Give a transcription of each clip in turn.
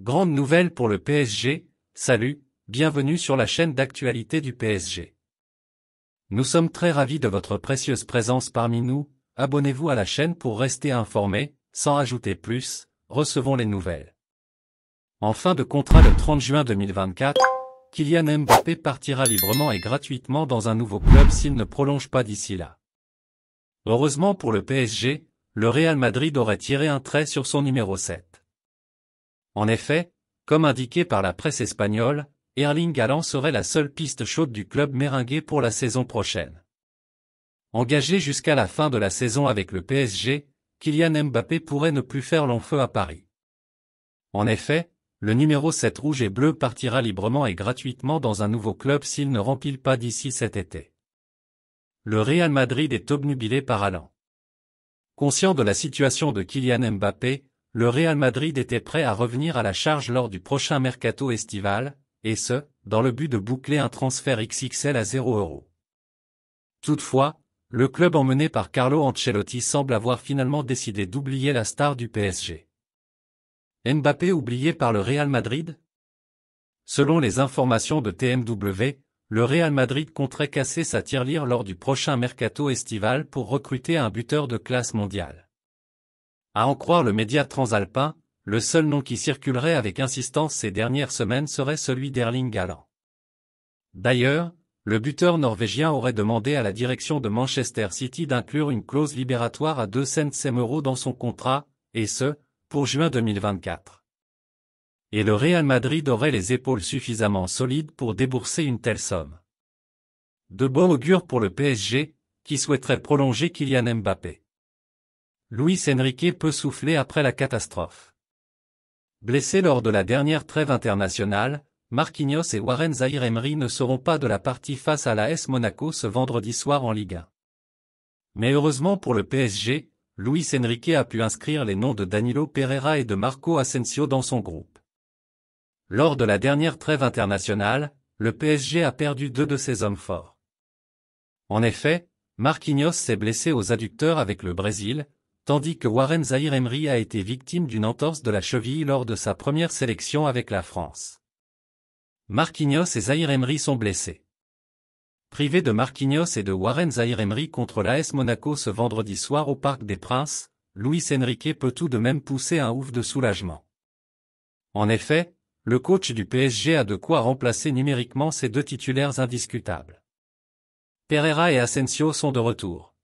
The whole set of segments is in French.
Grande nouvelle pour le PSG, salut, bienvenue sur la chaîne d'actualité du PSG. Nous sommes très ravis de votre précieuse présence parmi nous, abonnez-vous à la chaîne pour rester informé, sans ajouter plus, recevons les nouvelles. En fin de contrat le 30 juin 2024, Kylian Mbappé partira librement et gratuitement dans un nouveau club s'il ne prolonge pas d'ici là. Heureusement pour le PSG, le Real Madrid aurait tiré un trait sur son numéro 7. En effet, comme indiqué par la presse espagnole, Erling Haaland serait la seule piste chaude du club méringué pour la saison prochaine. Engagé jusqu'à la fin de la saison avec le PSG, Kylian Mbappé pourrait ne plus faire long feu à Paris. En effet, le numéro 7 rouge et bleu partira librement et gratuitement dans un nouveau club s'il ne rempile pas d'ici cet été. Le Real Madrid est obnubilé par Haaland. Conscient de la situation de Kylian Mbappé, le Real Madrid était prêt à revenir à la charge lors du prochain mercato estival, et ce, dans le but de boucler un transfert XXL à 0 euros. Toutefois, le club emmené par Carlo Ancelotti semble avoir finalement décidé d'oublier la star du PSG. Mbappé oublié par le Real Madrid Selon les informations de TMW, le Real Madrid compterait casser sa tirelire lors du prochain mercato estival pour recruter un buteur de classe mondiale. À en croire le média transalpin, le seul nom qui circulerait avec insistance ces dernières semaines serait celui d'Erling Galland. D'ailleurs, le buteur norvégien aurait demandé à la direction de Manchester City d'inclure une clause libératoire à 2 cents euros dans son contrat, et ce, pour juin 2024. Et le Real Madrid aurait les épaules suffisamment solides pour débourser une telle somme. De bon augure pour le PSG, qui souhaiterait prolonger Kylian Mbappé. Luis Enrique peut souffler après la catastrophe. Blessé lors de la dernière trêve internationale, Marquinhos et Warren Zahir Emery ne seront pas de la partie face à la S Monaco ce vendredi soir en Ligue 1. Mais heureusement pour le PSG, Luis Enrique a pu inscrire les noms de Danilo Pereira et de Marco Asensio dans son groupe. Lors de la dernière trêve internationale, le PSG a perdu deux de ses hommes forts. En effet, Marquinhos s'est blessé aux adducteurs avec le Brésil, tandis que Warren Zahir Emery a été victime d'une entorse de la cheville lors de sa première sélection avec la France. Marquinhos et Zahir Emery sont blessés. Privé de Marquinhos et de Warren Zahir Emery contre l'AS Monaco ce vendredi soir au Parc des Princes, Luis Enrique peut tout de même pousser un ouf de soulagement. En effet, le coach du PSG a de quoi remplacer numériquement ses deux titulaires indiscutables. Pereira et Asensio sont de retour.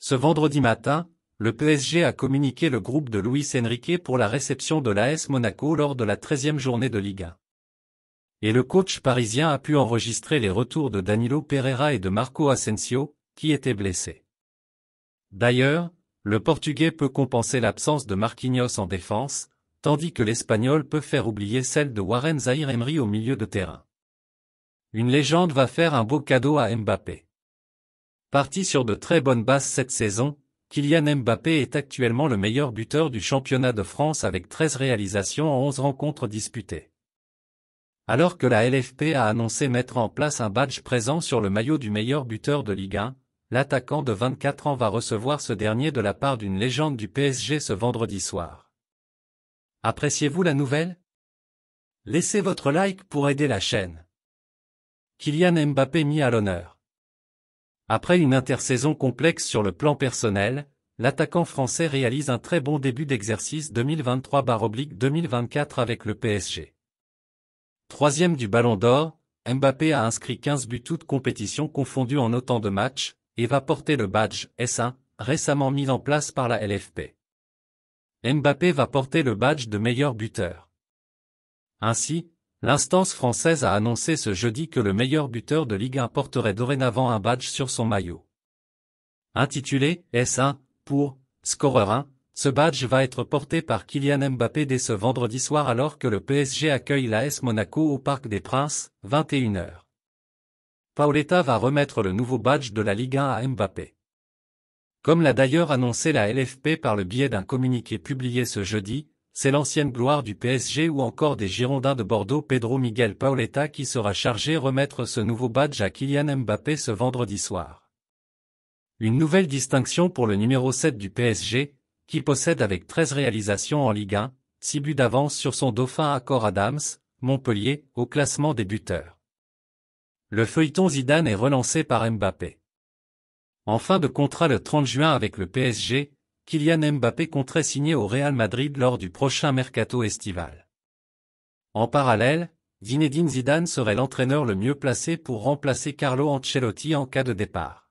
Ce vendredi matin, le PSG a communiqué le groupe de Luis Enrique pour la réception de l'AS Monaco lors de la 13e journée de Liga. Et le coach parisien a pu enregistrer les retours de Danilo Pereira et de Marco Asensio, qui étaient blessés. D'ailleurs, le portugais peut compenser l'absence de Marquinhos en défense, tandis que l'espagnol peut faire oublier celle de Warren Zahir Emery au milieu de terrain. Une légende va faire un beau cadeau à Mbappé. Parti sur de très bonnes bases cette saison, Kylian Mbappé est actuellement le meilleur buteur du championnat de France avec 13 réalisations en 11 rencontres disputées. Alors que la LFP a annoncé mettre en place un badge présent sur le maillot du meilleur buteur de Ligue 1, l'attaquant de 24 ans va recevoir ce dernier de la part d'une légende du PSG ce vendredi soir. Appréciez-vous la nouvelle Laissez votre like pour aider la chaîne. Kylian Mbappé mis à l'honneur. Après une intersaison complexe sur le plan personnel, l'attaquant français réalise un très bon début d'exercice 2023-2024 avec le PSG. Troisième du Ballon d'Or, Mbappé a inscrit 15 buts toutes compétitions confondues en autant de matchs, et va porter le badge S1, récemment mis en place par la LFP. Mbappé va porter le badge de meilleur buteur. Ainsi, L'instance française a annoncé ce jeudi que le meilleur buteur de Ligue 1 porterait dorénavant un badge sur son maillot. Intitulé S1 pour Scorer 1, ce badge va être porté par Kylian Mbappé dès ce vendredi soir alors que le PSG accueille la S Monaco au Parc des Princes, 21h. Paoletta va remettre le nouveau badge de la Ligue 1 à Mbappé. Comme l'a d'ailleurs annoncé la LFP par le biais d'un communiqué publié ce jeudi, c'est l'ancienne gloire du PSG ou encore des Girondins de Bordeaux Pedro Miguel Pauletta, qui sera chargé remettre ce nouveau badge à Kylian Mbappé ce vendredi soir. Une nouvelle distinction pour le numéro 7 du PSG, qui possède avec 13 réalisations en Ligue 1, 6 buts d'avance sur son dauphin Accor Adams, Montpellier, au classement des buteurs. Le feuilleton Zidane est relancé par Mbappé. En fin de contrat le 30 juin avec le PSG, Kylian Mbappé compterait signer au Real Madrid lors du prochain mercato estival. En parallèle, Zinedine Zidane serait l'entraîneur le mieux placé pour remplacer Carlo Ancelotti en cas de départ.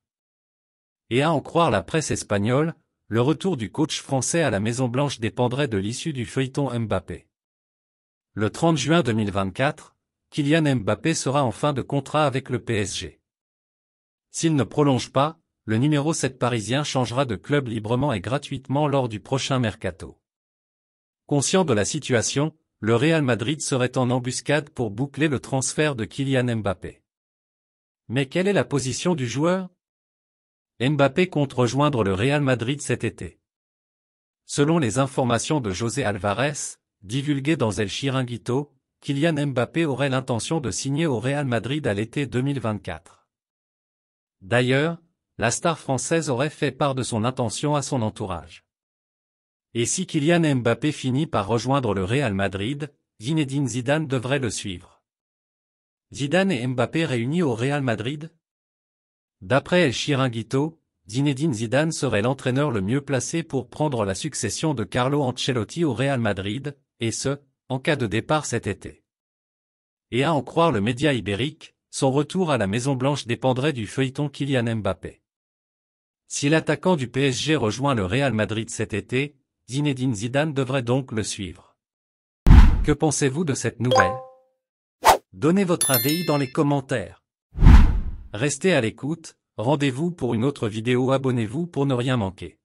Et à en croire la presse espagnole, le retour du coach français à la Maison-Blanche dépendrait de l'issue du feuilleton Mbappé. Le 30 juin 2024, Kylian Mbappé sera en fin de contrat avec le PSG. S'il ne prolonge pas, le numéro 7 parisien changera de club librement et gratuitement lors du prochain mercato. Conscient de la situation, le Real Madrid serait en embuscade pour boucler le transfert de Kylian Mbappé. Mais quelle est la position du joueur Mbappé compte rejoindre le Real Madrid cet été. Selon les informations de José Alvarez, divulguées dans El Chiringuito, Kylian Mbappé aurait l'intention de signer au Real Madrid à l'été 2024. D'ailleurs, la star française aurait fait part de son intention à son entourage. Et si Kylian Mbappé finit par rejoindre le Real Madrid, Zinedine Zidane devrait le suivre. Zidane et Mbappé réunis au Real Madrid D'après El Chiringuito, Zinedine Zidane serait l'entraîneur le mieux placé pour prendre la succession de Carlo Ancelotti au Real Madrid, et ce, en cas de départ cet été. Et à en croire le média ibérique, son retour à la Maison Blanche dépendrait du feuilleton Kylian Mbappé. Si l'attaquant du PSG rejoint le Real Madrid cet été, Zinedine Zidane devrait donc le suivre. Que pensez-vous de cette nouvelle Donnez votre avis dans les commentaires. Restez à l'écoute, rendez-vous pour une autre vidéo abonnez-vous pour ne rien manquer.